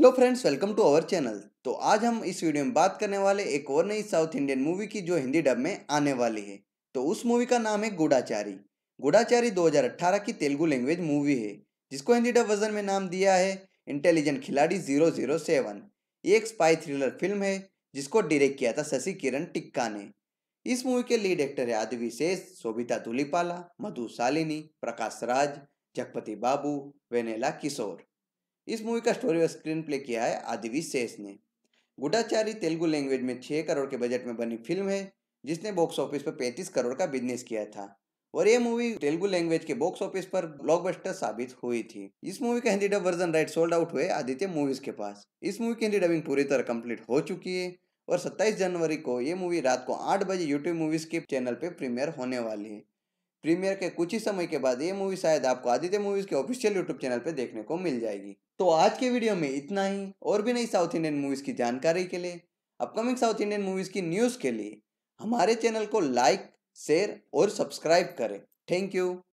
hello friends welcome to our channel तो आज हम इस वीडियो में बात करने वाले एक और नई साउथ इंडियन मूवी की जो हिंदी डब में आने वाली है तो उस मूवी का नाम है गुडाचारी गुडाचारी 2018 की तेलुगु लैंग्वेज मूवी है जिसको हिंदी डब वर्जन में नाम दिया है इंटेलिजेंट खिलाड़ी जीरो जीरो सेवन ये एक स्पाई थ्रिलर फिल्म है जिसको डायरेक्ट किया था शशि किरण टिक्का ने इस मूवी के लीड एक्टर है आदि विशेष शोभिता धुलीपाला मधु शालिनी प्रकाश राज जगपति बाबू वेनेला किशोर इस मूवी का स्टोरी और स्क्रीन प्ले किया है आदिवी शेष ने गुडाचारी तेलुगु लैंग्वेज में छः करोड़ के बजट में बनी फिल्म है जिसने बॉक्स ऑफिस पर पैंतीस करोड़ का बिजनेस किया था और यह मूवी तेलुगु लैंग्वेज के बॉक्स ऑफिस पर ब्लॉकबस्टर साबित हुई थी इस मूवी का Hindi dub version right sold out हुए आदित्य मूवीज के पास इस मूवी की हिंदी डबिंग पूरी तरह कंप्लीट हो चुकी है और 27 जनवरी को यह मूवी रात को 8 बजे यूट्यूब मूवीज के चैनल पे प्रीमियर होने वाली है प्रीमियर के कुछ ही समय के बाद ये मूवी शायद आपको आदित्य मूवीज के ऑफिशियल यूट्यूब चैनल पर देखने को मिल जाएगी तो आज के वीडियो में इतना ही और भी नई साउथ इंडियन मूवीज की जानकारी के लिए अपकमिंग साउथ इंडियन मूवीज की न्यूज के लिए हमारे चैनल को लाइक शेयर और सब्सक्राइब करें थैंक यू